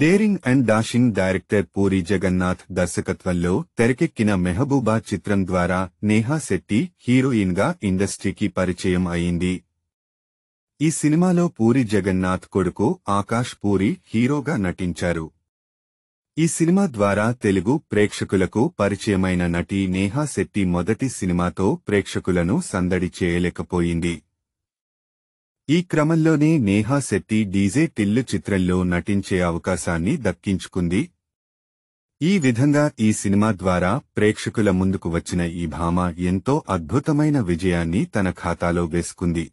daring and dashing director Puri Jagannath దర్శకత్వంలో తెరకెక్కిన మెహబూబా చిత్రం ద్వారా నేహా శెట్టి హీరోయిన్గా ఇండస్ట్రీకి పరిచయం అయింది ఈ సినిమాలో పూరి జగన్నాథ్ కొడుకు ఆకాష్ పూరి హీరోగా నటించారు ఈ సినిమా ద్వారా తెలుగు ప్రేక్షకులకు పరిచయమైన నటి నేహా శెట్టి మొదటి సినిమాతో ప్రేక్షకులను సందడి చేయలేకపోయింది ఈ క్రమంలోనే నేహా శెట్టి డీజే తిల్లు చిత్రంలో నటించే అవకాశాన్ని దక్కించుకుంది ఈ విధంగా ఈ సినిమా ద్వారా ప్రేక్షకుల ముందుకు వచ్చిన ఈ భామ ఎంతో అద్భుతమైన విజయాన్ని తన ఖాతాలో వేసుకుంది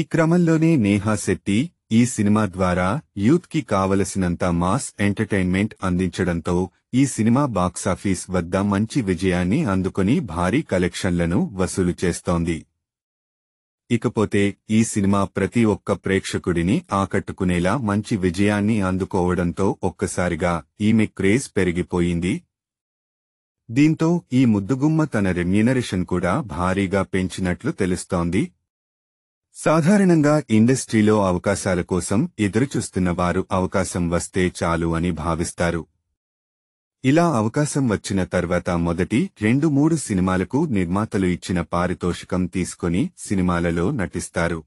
ఈ క్రమంలోనే నేహా శెట్టి ఈ సినిమా ద్వారా యూత్కి కావలసినంత మాస్ ఎంటర్టైన్మెంట్ అందించడంతో ఈ సినిమా బాక్సాఫీస్ వద్ద మంచి విజయాన్ని అందుకుని భారీ కలెక్షన్లను వసూలు చేస్తోంది ఇకపోతే ఈ సినిమా ప్రతి ఒక్క ప్రేక్షకుడిని ఆకట్టుకునేలా మంచి విజయాన్ని అందుకోవడంతో ఒక్కసారిగా ఈమె క్రేజ్ పెరిగిపోయింది దీంతో ఈ ముద్దుగుమ్మ తన రెమ్యూనరేషన్ కూడా భారీగా పెంచినట్లు తెలుస్తోంది సాధారణంగా ఇండస్ట్రీలో అవకాశాల కోసం ఎదురుచూస్తున్న వారు అవకాశం వస్తే చాలు అని భావిస్తారు ఇలా అవకాశం వచ్చిన తర్వాత మొదటి రెండు మూడు సినిమాలకు నిర్మాతలు ఇచ్చిన పారితోషికం తీసుకుని సినిమాలలో నటిస్తారు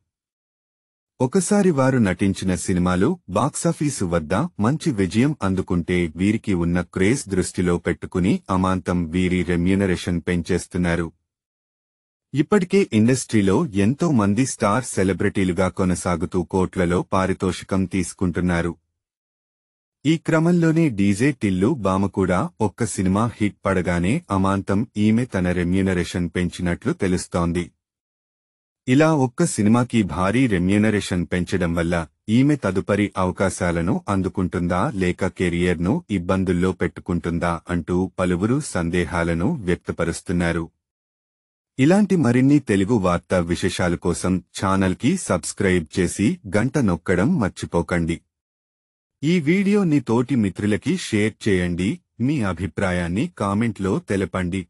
ఒకసారి వారు నటించిన సినిమాలు బాక్సాఫీసు వద్ద మంచి విజయం అందుకుంటే వీరికి ఉన్న క్రేజ్ దృష్టిలో పెట్టుకుని అమాంతం వీరి రెమ్యూనరేషన్ పెంచేస్తున్నారు ఇప్పటికే ఇండస్ట్రీలో ఎంతో మంది స్టార్ సెలబ్రిటీలుగా కొనసాగుతూ కోట్లలో పారితోషికం తీసుకుంటున్నారు ఈ క్రమంలోనే డీజే టిల్లు బామ కూడా ఒక్క సినిమా హిట్ పడగానే అమాంతం ఈమె తన రెమ్యూనరేషన్ పెంచినట్లు తెలుస్తోంది ఇలా ఒక్క సినిమాకి భారీ రెమ్యూనరేషన్ పెంచడం వల్ల ఈమె తదుపరి అవకాశాలను అందుకుంటుందా లేక కెరియర్ను ఇబ్బందుల్లో పెట్టుకుంటుందా అంటూ పలువురు సందేహాలను వ్యక్తపరుస్తున్నారు ఇలాంటి మరిన్ని తెలుగు వార్తా విశేషాల కోసం ఛానల్కి సబ్స్క్రైబ్ చేసి గంట నొక్కడం మర్చిపోకండి ఈ వీడియో నీ తోటి మిత్రులకి షేర్ చేయండి మీ అభిప్రాయాన్ని కామెంట్లో తెలపండి